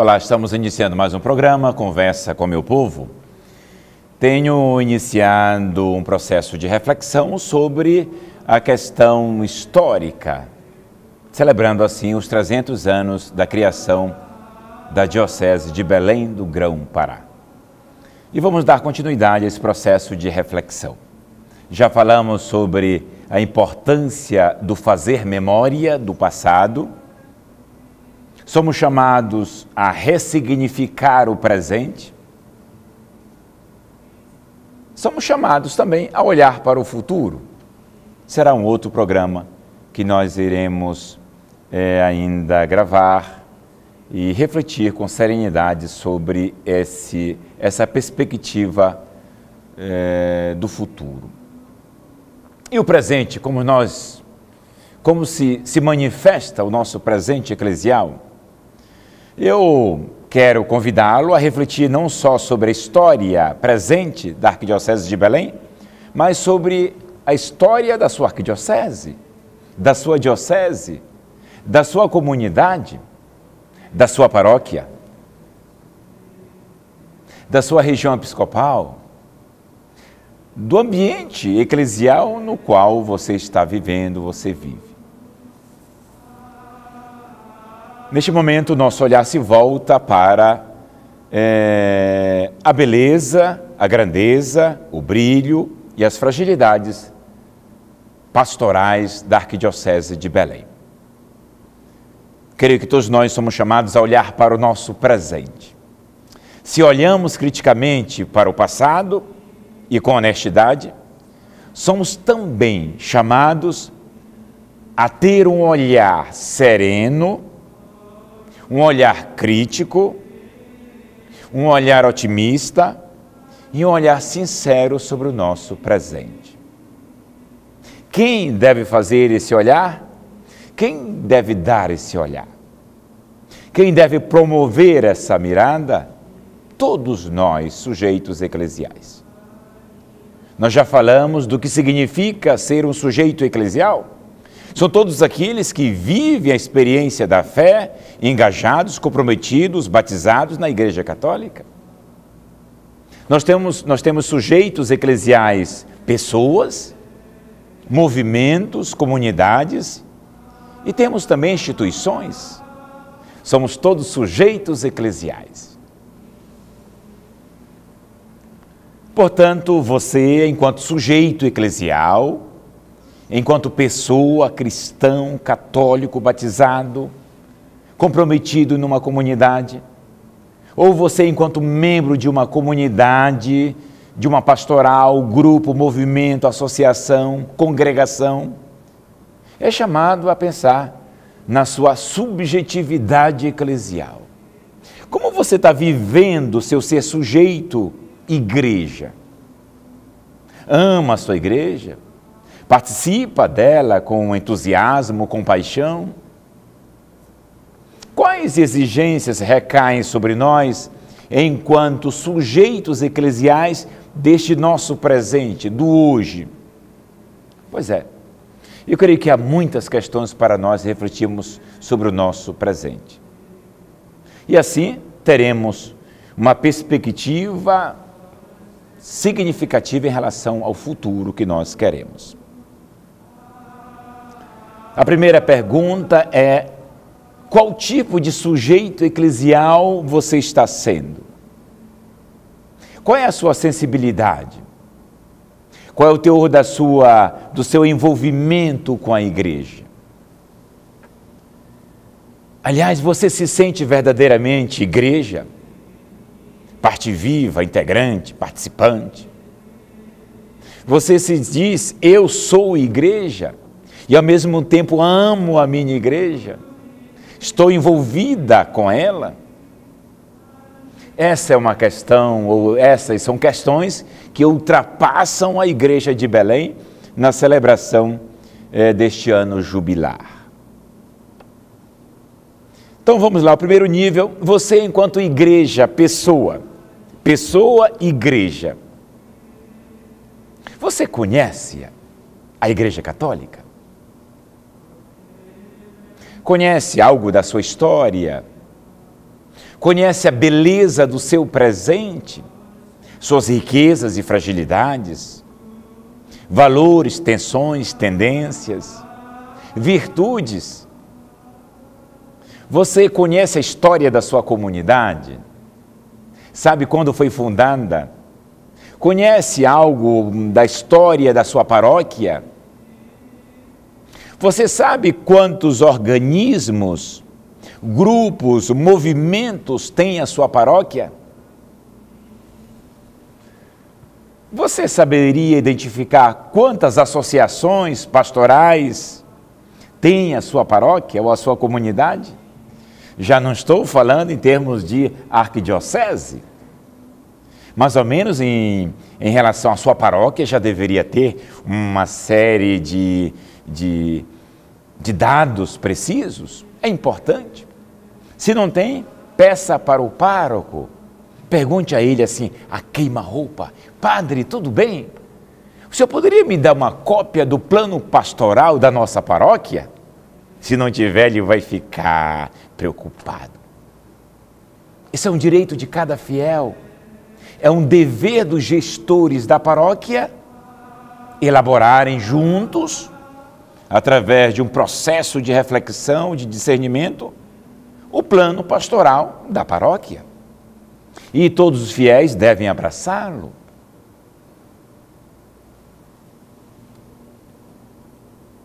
Olá, estamos iniciando mais um programa, Conversa com o meu povo. Tenho iniciado um processo de reflexão sobre a questão histórica, celebrando assim os 300 anos da criação da Diocese de Belém do Grão-Pará. E vamos dar continuidade a esse processo de reflexão. Já falamos sobre a importância do fazer memória do passado Somos chamados a ressignificar o presente. Somos chamados também a olhar para o futuro. Será um outro programa que nós iremos é, ainda gravar e refletir com serenidade sobre esse, essa perspectiva é, do futuro. E o presente, como nós, como se, se manifesta o nosso presente eclesial? Eu quero convidá-lo a refletir não só sobre a história presente da Arquidiocese de Belém, mas sobre a história da sua arquidiocese, da sua diocese, da sua comunidade, da sua paróquia, da sua região episcopal, do ambiente eclesial no qual você está vivendo, você vive. Neste momento, nosso olhar se volta para é, a beleza, a grandeza, o brilho e as fragilidades pastorais da Arquidiocese de Belém. Creio que todos nós somos chamados a olhar para o nosso presente. Se olhamos criticamente para o passado e com honestidade, somos também chamados a ter um olhar sereno um olhar crítico, um olhar otimista e um olhar sincero sobre o nosso presente. Quem deve fazer esse olhar? Quem deve dar esse olhar? Quem deve promover essa mirada? Todos nós, sujeitos eclesiais. Nós já falamos do que significa ser um sujeito eclesial? São todos aqueles que vivem a experiência da fé, engajados, comprometidos, batizados na Igreja Católica. Nós temos, nós temos sujeitos eclesiais, pessoas, movimentos, comunidades e temos também instituições. Somos todos sujeitos eclesiais. Portanto, você, enquanto sujeito eclesial, enquanto pessoa, cristão, católico, batizado, comprometido numa comunidade, ou você, enquanto membro de uma comunidade, de uma pastoral, grupo, movimento, associação, congregação, é chamado a pensar na sua subjetividade eclesial. Como você está vivendo seu ser sujeito, igreja? Ama a sua igreja? Participa dela com entusiasmo, com paixão? Quais exigências recaem sobre nós enquanto sujeitos eclesiais deste nosso presente, do hoje? Pois é, eu creio que há muitas questões para nós refletirmos sobre o nosso presente. E assim teremos uma perspectiva significativa em relação ao futuro que nós queremos. A primeira pergunta é: qual tipo de sujeito eclesial você está sendo? Qual é a sua sensibilidade? Qual é o teor da sua, do seu envolvimento com a igreja? Aliás, você se sente verdadeiramente igreja? Parte viva, integrante, participante? Você se diz, eu sou igreja? e ao mesmo tempo amo a minha igreja, estou envolvida com ela. Essa é uma questão, ou essas são questões que ultrapassam a igreja de Belém na celebração é, deste ano jubilar. Então vamos lá, o primeiro nível, você enquanto igreja, pessoa, pessoa, igreja. Você conhece a Igreja Católica? Conhece algo da sua história? Conhece a beleza do seu presente? Suas riquezas e fragilidades? Valores, tensões, tendências? Virtudes? Você conhece a história da sua comunidade? Sabe quando foi fundada? Conhece algo da história da sua paróquia? Você sabe quantos organismos, grupos, movimentos tem a sua paróquia? Você saberia identificar quantas associações pastorais tem a sua paróquia ou a sua comunidade? Já não estou falando em termos de arquidiocese, mais ou menos em, em relação à sua paróquia, já deveria ter uma série de de, de dados precisos, é importante. Se não tem, peça para o pároco. Pergunte a ele assim, a queima-roupa: Padre, tudo bem? O senhor poderia me dar uma cópia do plano pastoral da nossa paróquia? Se não tiver, ele vai ficar preocupado. Esse é um direito de cada fiel. É um dever dos gestores da paróquia elaborarem juntos através de um processo de reflexão, de discernimento, o plano pastoral da paróquia. E todos os fiéis devem abraçá-lo.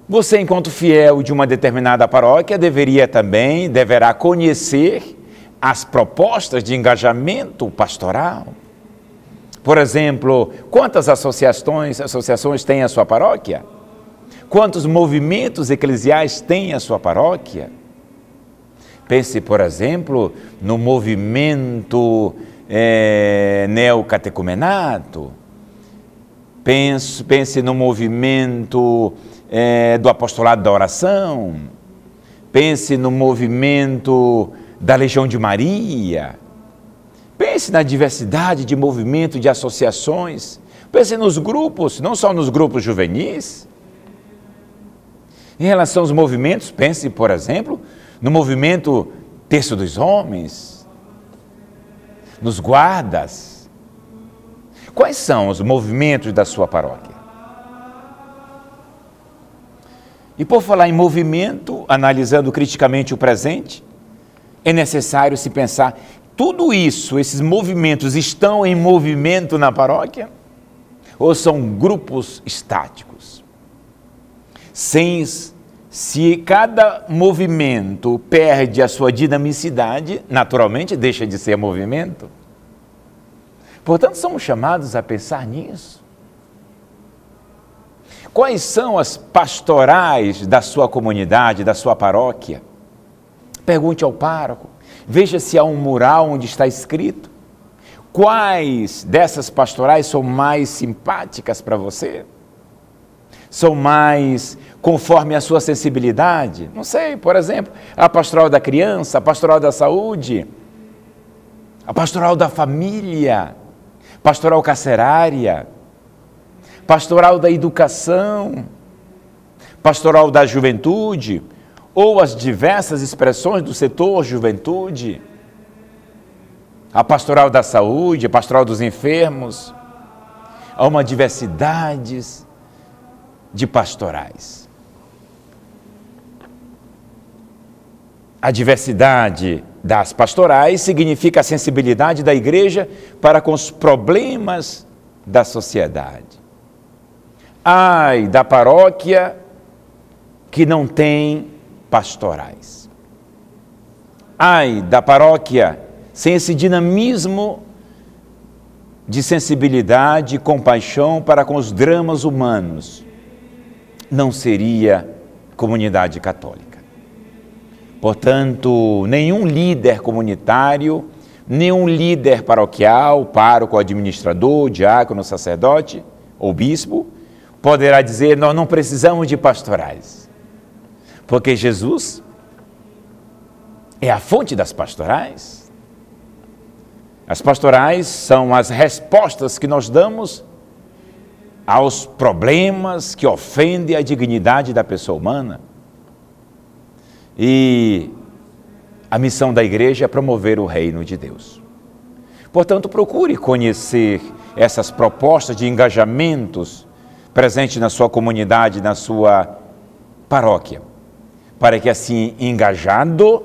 Você, enquanto fiel de uma determinada paróquia, deveria também, deverá conhecer as propostas de engajamento pastoral. Por exemplo, quantas associações, associações tem a sua paróquia? Quantos movimentos eclesiais tem a sua paróquia? Pense, por exemplo, no movimento é, neocatecumenato. Pense, pense no movimento é, do apostolado da oração. Pense no movimento da Legião de Maria. Pense na diversidade de movimentos, de associações. Pense nos grupos, não só nos grupos juvenis, em relação aos movimentos, pense, por exemplo, no movimento Terço dos Homens, nos guardas. Quais são os movimentos da sua paróquia? E por falar em movimento, analisando criticamente o presente, é necessário se pensar: tudo isso, esses movimentos, estão em movimento na paróquia? Ou são grupos estáticos? Sem, se cada movimento perde a sua dinamicidade, naturalmente deixa de ser movimento. Portanto, somos chamados a pensar nisso. Quais são as pastorais da sua comunidade, da sua paróquia? Pergunte ao pároco. Veja se há um mural onde está escrito. Quais dessas pastorais são mais simpáticas para você? são mais conforme a sua sensibilidade? Não sei, por exemplo, a pastoral da criança, a pastoral da saúde, a pastoral da família, pastoral carcerária, pastoral da educação, pastoral da juventude, ou as diversas expressões do setor juventude, a pastoral da saúde, a pastoral dos enfermos, há uma diversidades de pastorais. A diversidade das pastorais significa a sensibilidade da igreja para com os problemas da sociedade. Ai da paróquia que não tem pastorais. Ai da paróquia sem esse dinamismo de sensibilidade e compaixão para com os dramas humanos não seria comunidade católica. Portanto, nenhum líder comunitário, nenhum líder paroquial, pároco, administrador, diácono, sacerdote ou bispo poderá dizer: Nós não precisamos de pastorais, porque Jesus é a fonte das pastorais. As pastorais são as respostas que nós damos aos problemas que ofendem a dignidade da pessoa humana. E a missão da igreja é promover o reino de Deus. Portanto, procure conhecer essas propostas de engajamentos presentes na sua comunidade, na sua paróquia, para que assim engajado,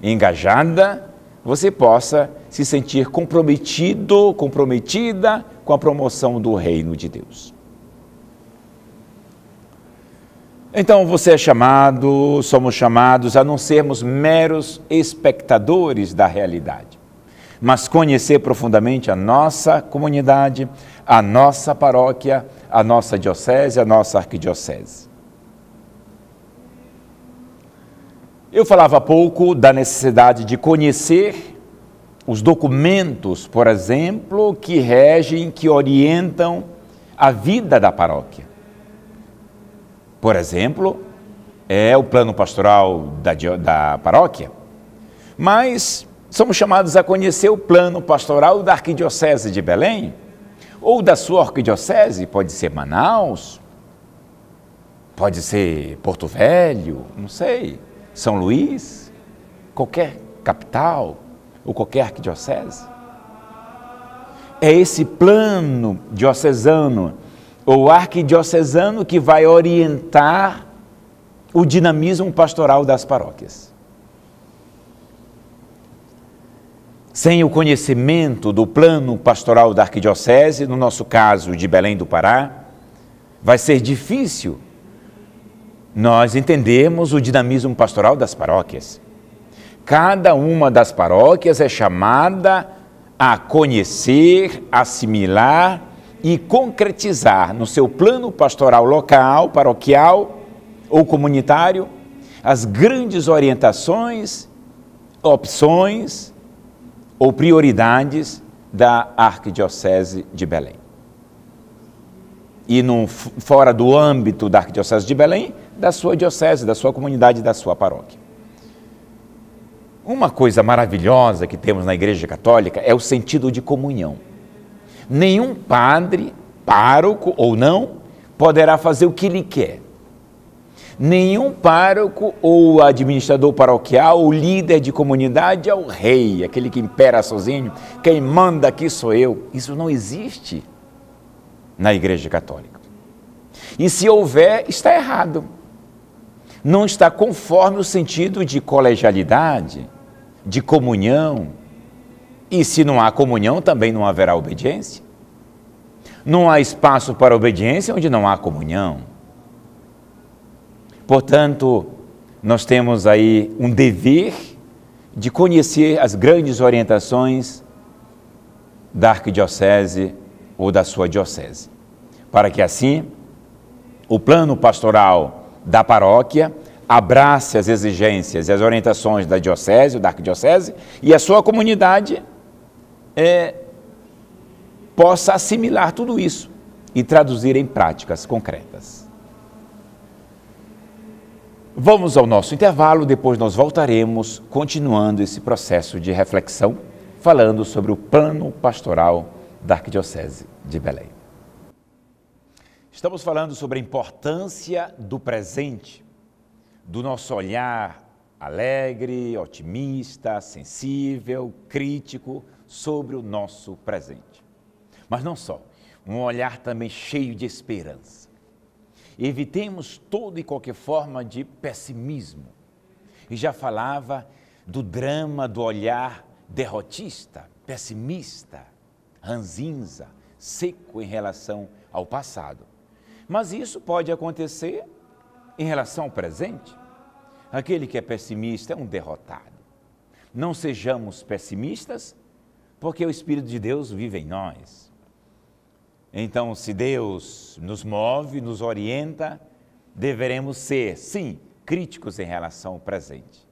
engajada, você possa se sentir comprometido, comprometida com a promoção do reino de Deus. Então você é chamado, somos chamados a não sermos meros espectadores da realidade, mas conhecer profundamente a nossa comunidade, a nossa paróquia, a nossa diocese, a nossa arquidiocese. Eu falava há pouco da necessidade de conhecer os documentos, por exemplo, que regem, que orientam a vida da paróquia. Por exemplo, é o plano pastoral da, da paróquia, mas somos chamados a conhecer o plano pastoral da Arquidiocese de Belém, ou da sua arquidiocese, pode ser Manaus, pode ser Porto Velho, não sei. São Luís, qualquer capital ou qualquer arquidiocese. É esse plano diocesano ou arquidiocesano que vai orientar o dinamismo pastoral das paróquias. Sem o conhecimento do plano pastoral da arquidiocese, no nosso caso de Belém do Pará, vai ser difícil nós entendemos o dinamismo pastoral das paróquias. Cada uma das paróquias é chamada a conhecer, assimilar e concretizar no seu plano pastoral local, paroquial ou comunitário as grandes orientações, opções ou prioridades da Arquidiocese de Belém. E no, fora do âmbito da Arquidiocese de Belém, da sua diocese, da sua comunidade, da sua paróquia. Uma coisa maravilhosa que temos na Igreja Católica é o sentido de comunhão. Nenhum padre, pároco ou não, poderá fazer o que lhe quer. Nenhum pároco ou administrador paroquial ou líder de comunidade é o rei, aquele que impera sozinho, quem manda aqui sou eu. Isso não existe na Igreja Católica. E se houver, está errado não está conforme o sentido de colegialidade, de comunhão. E se não há comunhão, também não haverá obediência. Não há espaço para obediência onde não há comunhão. Portanto, nós temos aí um dever de conhecer as grandes orientações da arquidiocese ou da sua diocese, para que assim o plano pastoral da paróquia, abrace as exigências e as orientações da diocese, da arquidiocese, e a sua comunidade é, possa assimilar tudo isso e traduzir em práticas concretas. Vamos ao nosso intervalo, depois nós voltaremos continuando esse processo de reflexão, falando sobre o plano pastoral da Arquidiocese de Belém. Estamos falando sobre a importância do presente, do nosso olhar alegre, otimista, sensível, crítico sobre o nosso presente. Mas não só, um olhar também cheio de esperança. Evitemos toda e qualquer forma de pessimismo. E já falava do drama do olhar derrotista, pessimista, ranzinza, seco em relação ao passado. Mas isso pode acontecer em relação ao presente. Aquele que é pessimista é um derrotado. Não sejamos pessimistas, porque o Espírito de Deus vive em nós. Então, se Deus nos move, nos orienta, deveremos ser, sim, críticos em relação ao presente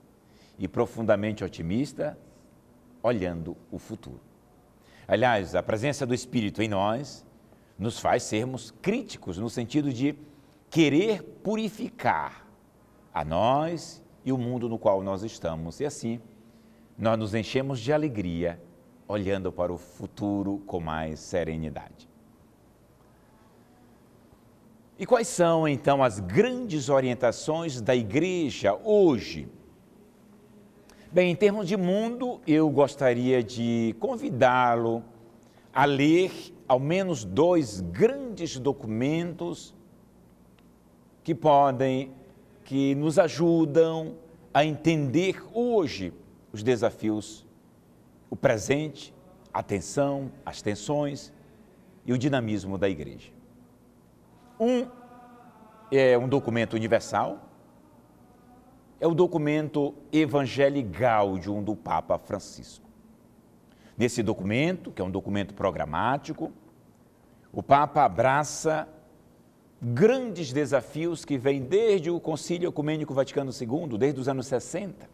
e profundamente otimista, olhando o futuro. Aliás, a presença do Espírito em nós nos faz sermos críticos, no sentido de querer purificar a nós e o mundo no qual nós estamos. E assim, nós nos enchemos de alegria, olhando para o futuro com mais serenidade. E quais são então as grandes orientações da igreja hoje? Bem, em termos de mundo, eu gostaria de convidá-lo a ler ao menos dois grandes documentos que podem, que nos ajudam a entender hoje os desafios, o presente, a tensão, as tensões e o dinamismo da igreja. Um é um documento universal, é o documento Evangelii Gaudium do Papa Francisco. Nesse documento, que é um documento programático, o Papa abraça grandes desafios que vêm desde o Concílio Ecumênico Vaticano II, desde os anos 60.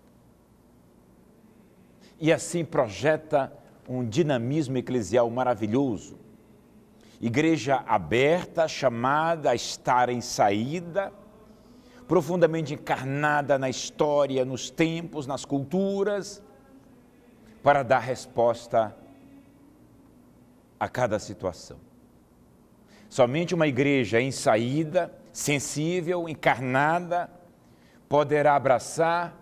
E assim projeta um dinamismo eclesial maravilhoso. Igreja aberta, chamada a estar em saída, profundamente encarnada na história, nos tempos, nas culturas, para dar resposta a cada situação. Somente uma igreja em saída, sensível, encarnada, poderá abraçar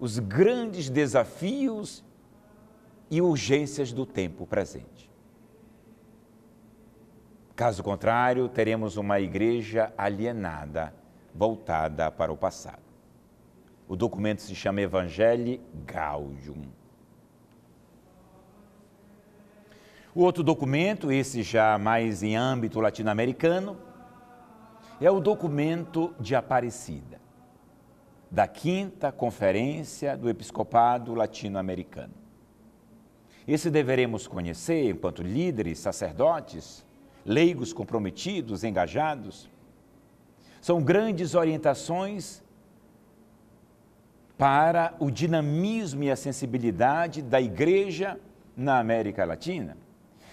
os grandes desafios e urgências do tempo presente. Caso contrário, teremos uma igreja alienada, voltada para o passado. O documento se chama Evangelii Gaudium. O outro documento, esse já mais em âmbito latino-americano, é o documento de Aparecida, da quinta conferência do Episcopado Latino-Americano. Esse deveremos conhecer enquanto líderes, sacerdotes, leigos comprometidos, engajados. São grandes orientações para o dinamismo e a sensibilidade da Igreja na América Latina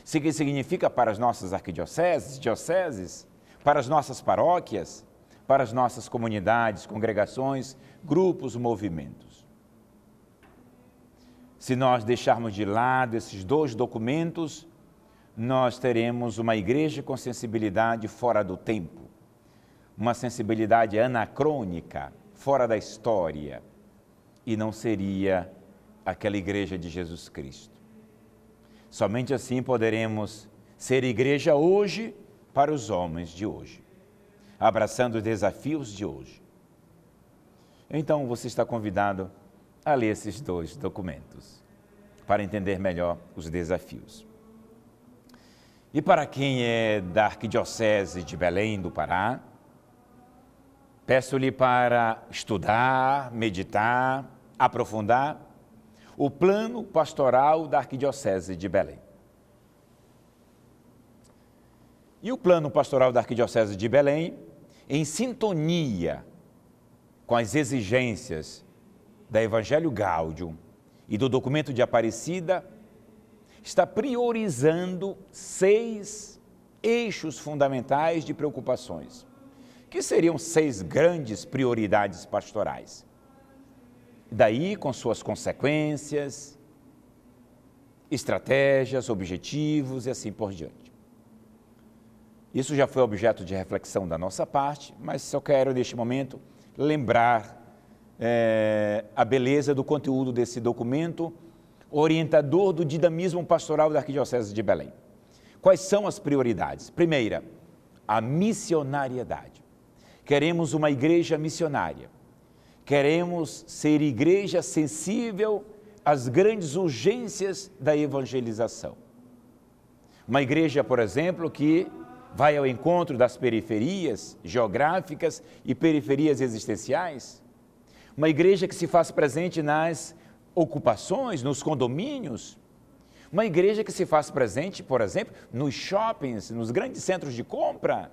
significa para as nossas arquidioceses, dioceses, para as nossas paróquias, para as nossas comunidades, congregações, grupos, movimentos. Se nós deixarmos de lado esses dois documentos, nós teremos uma igreja com sensibilidade fora do tempo, uma sensibilidade anacrônica, fora da história, e não seria aquela igreja de Jesus Cristo. Somente assim poderemos ser igreja hoje para os homens de hoje, abraçando os desafios de hoje. Então você está convidado a ler esses dois documentos para entender melhor os desafios. E para quem é da Arquidiocese de Belém do Pará, peço-lhe para estudar, meditar, aprofundar o plano pastoral da Arquidiocese de Belém. E o plano pastoral da Arquidiocese de Belém, em sintonia com as exigências da Evangelho Gáudio e do documento de Aparecida, está priorizando seis eixos fundamentais de preocupações, que seriam seis grandes prioridades pastorais. Daí, com suas consequências, estratégias, objetivos e assim por diante. Isso já foi objeto de reflexão da nossa parte, mas só quero, neste momento, lembrar é, a beleza do conteúdo desse documento orientador do dinamismo pastoral da Arquidiocese de Belém. Quais são as prioridades? Primeira, a missionariedade. Queremos uma igreja missionária Queremos ser igreja sensível às grandes urgências da evangelização. Uma igreja, por exemplo, que vai ao encontro das periferias geográficas e periferias existenciais. Uma igreja que se faz presente nas ocupações, nos condomínios. Uma igreja que se faz presente, por exemplo, nos shoppings, nos grandes centros de compra,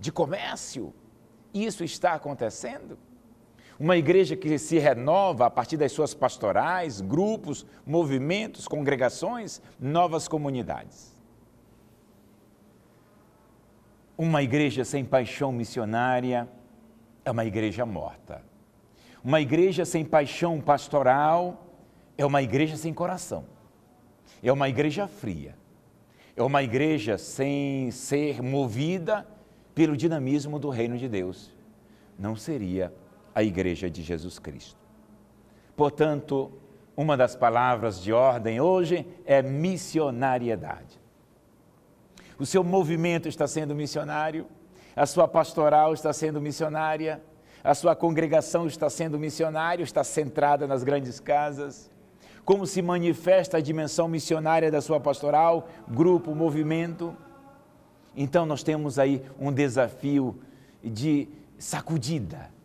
de comércio. Isso está acontecendo. Uma igreja que se renova a partir das suas pastorais, grupos, movimentos, congregações, novas comunidades. Uma igreja sem paixão missionária é uma igreja morta. Uma igreja sem paixão pastoral é uma igreja sem coração. É uma igreja fria. É uma igreja sem ser movida pelo dinamismo do reino de Deus. Não seria a Igreja de Jesus Cristo. Portanto, uma das palavras de ordem hoje é missionariedade. O seu movimento está sendo missionário, a sua pastoral está sendo missionária, a sua congregação está sendo missionária, está centrada nas grandes casas. Como se manifesta a dimensão missionária da sua pastoral, grupo, movimento? Então nós temos aí um desafio de sacudida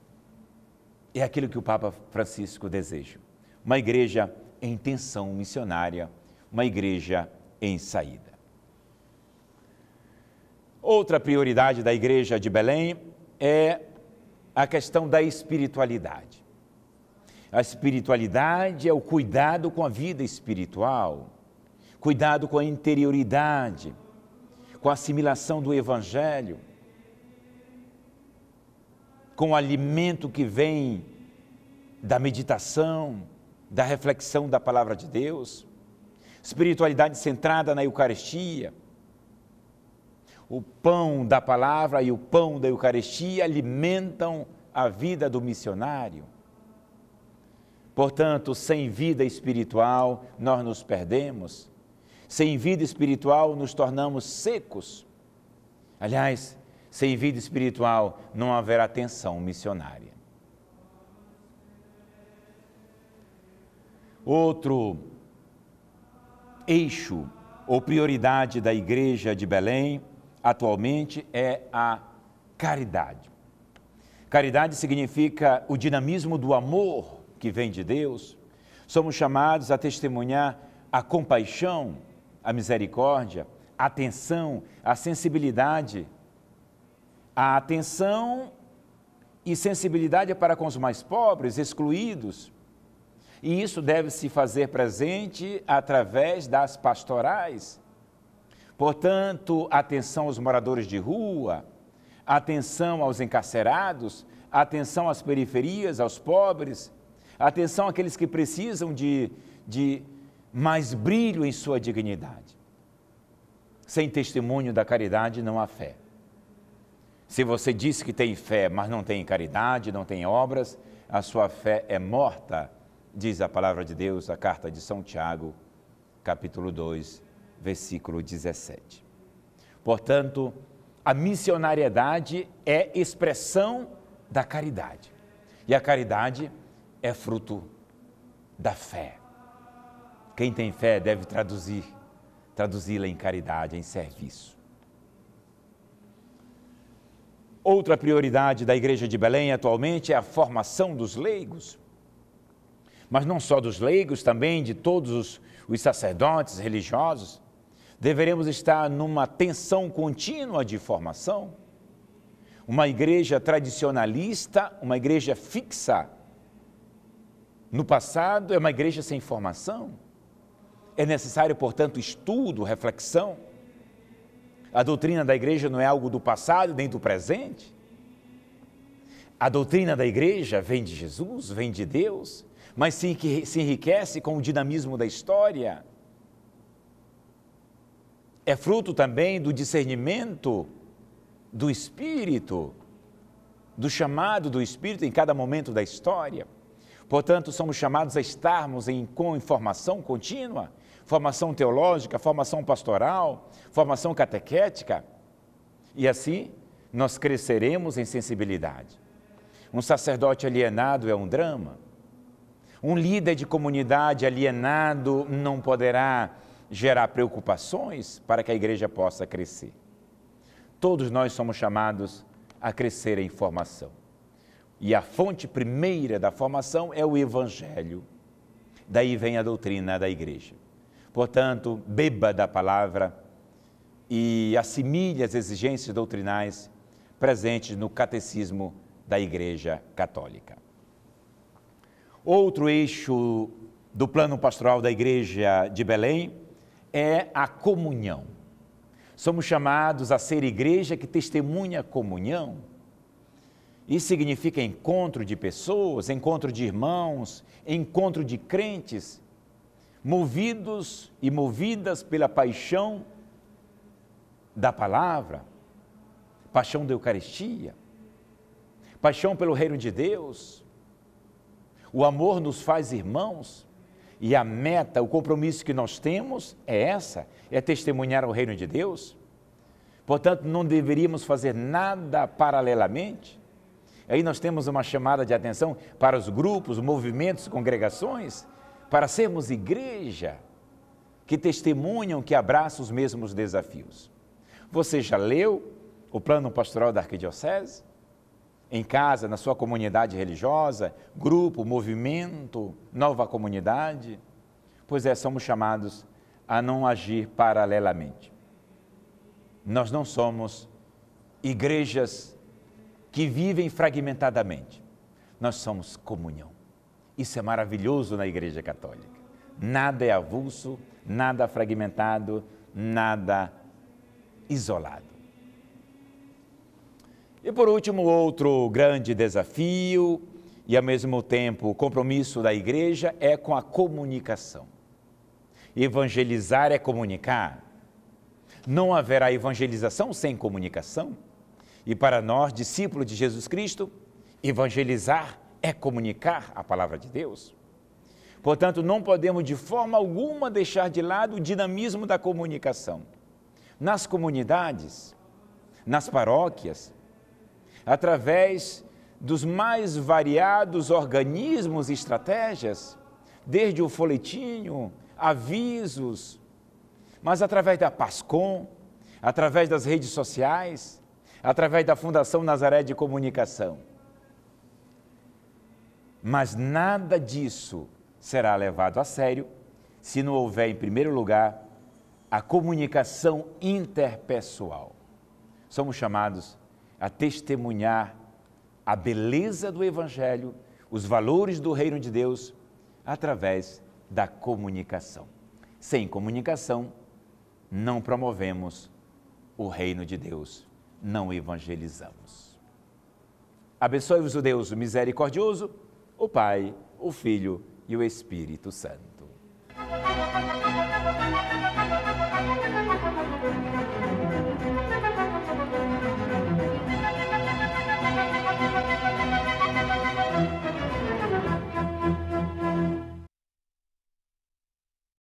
é aquilo que o Papa Francisco deseja: uma igreja em tensão missionária, uma igreja em saída. Outra prioridade da igreja de Belém é a questão da espiritualidade. A espiritualidade é o cuidado com a vida espiritual, cuidado com a interioridade, com a assimilação do evangelho com o alimento que vem da meditação, da reflexão da palavra de Deus, espiritualidade centrada na Eucaristia. O pão da palavra e o pão da Eucaristia alimentam a vida do missionário. Portanto, sem vida espiritual, nós nos perdemos. Sem vida espiritual, nos tornamos secos. Aliás, sem vida espiritual não haverá atenção missionária. Outro eixo ou prioridade da Igreja de Belém atualmente é a caridade. Caridade significa o dinamismo do amor que vem de Deus. Somos chamados a testemunhar a compaixão, a misericórdia, a atenção, a sensibilidade a atenção e sensibilidade é para com os mais pobres, excluídos. E isso deve se fazer presente através das pastorais. Portanto, atenção aos moradores de rua, atenção aos encarcerados, atenção às periferias, aos pobres, atenção àqueles que precisam de, de mais brilho em sua dignidade. Sem testemunho da caridade não há fé. Se você diz que tem fé, mas não tem caridade, não tem obras, a sua fé é morta, diz a palavra de Deus, a carta de São Tiago, capítulo 2, versículo 17. Portanto, a missionariedade é expressão da caridade. E a caridade é fruto da fé. Quem tem fé deve traduzir, traduzi-la em caridade, em serviço. Outra prioridade da Igreja de Belém atualmente é a formação dos leigos. Mas não só dos leigos, também de todos os, os sacerdotes religiosos. Deveremos estar numa tensão contínua de formação. Uma igreja tradicionalista, uma igreja fixa. No passado, é uma igreja sem formação. É necessário, portanto, estudo, reflexão a doutrina da igreja não é algo do passado nem do presente. A doutrina da igreja vem de Jesus, vem de Deus, mas se enriquece com o dinamismo da história. É fruto também do discernimento do Espírito, do chamado do Espírito em cada momento da história. Portanto, somos chamados a estarmos em, com informação contínua formação teológica, formação pastoral, formação catequética. E assim nós cresceremos em sensibilidade. Um sacerdote alienado é um drama. Um líder de comunidade alienado não poderá gerar preocupações para que a igreja possa crescer. Todos nós somos chamados a crescer em formação. E a fonte primeira da formação é o Evangelho. Daí vem a doutrina da igreja. Portanto, beba da palavra e assimile as exigências doutrinais presentes no catecismo da Igreja Católica. Outro eixo do plano pastoral da Igreja de Belém é a comunhão. Somos chamados a ser igreja que testemunha comunhão. Isso significa encontro de pessoas, encontro de irmãos, encontro de crentes movidos e movidas pela paixão da palavra, paixão da Eucaristia, paixão pelo reino de Deus. O amor nos faz irmãos e a meta, o compromisso que nós temos é essa: é testemunhar o reino de Deus. Portanto, não deveríamos fazer nada paralelamente. Aí nós temos uma chamada de atenção para os grupos, movimentos, congregações para sermos igreja que testemunham que abraça os mesmos desafios. Você já leu o plano pastoral da arquidiocese? Em casa, na sua comunidade religiosa, grupo, movimento, nova comunidade? Pois é, somos chamados a não agir paralelamente. Nós não somos igrejas que vivem fragmentadamente. Nós somos comunhão. Isso é maravilhoso na Igreja Católica. Nada é avulso, nada fragmentado, nada isolado. E por último, outro grande desafio e ao mesmo tempo compromisso da igreja é com a comunicação. Evangelizar é comunicar. Não haverá evangelização sem comunicação. E para nós, discípulos de Jesus Cristo, evangelizar é comunicar a palavra de Deus. Portanto, não podemos de forma alguma deixar de lado o dinamismo da comunicação. Nas comunidades, nas paróquias, através dos mais variados organismos e estratégias, desde o folhetinho, avisos, mas através da PASCOM, através das redes sociais, através da Fundação Nazaré de Comunicação mas nada disso será levado a sério se não houver, em primeiro lugar, a comunicação interpessoal. Somos chamados a testemunhar a beleza do Evangelho, os valores do Reino de Deus, através da comunicação. Sem comunicação, não promovemos o Reino de Deus, não evangelizamos. Abençoe-vos o Deus misericordioso o Pai, o Filho e o Espírito Santo.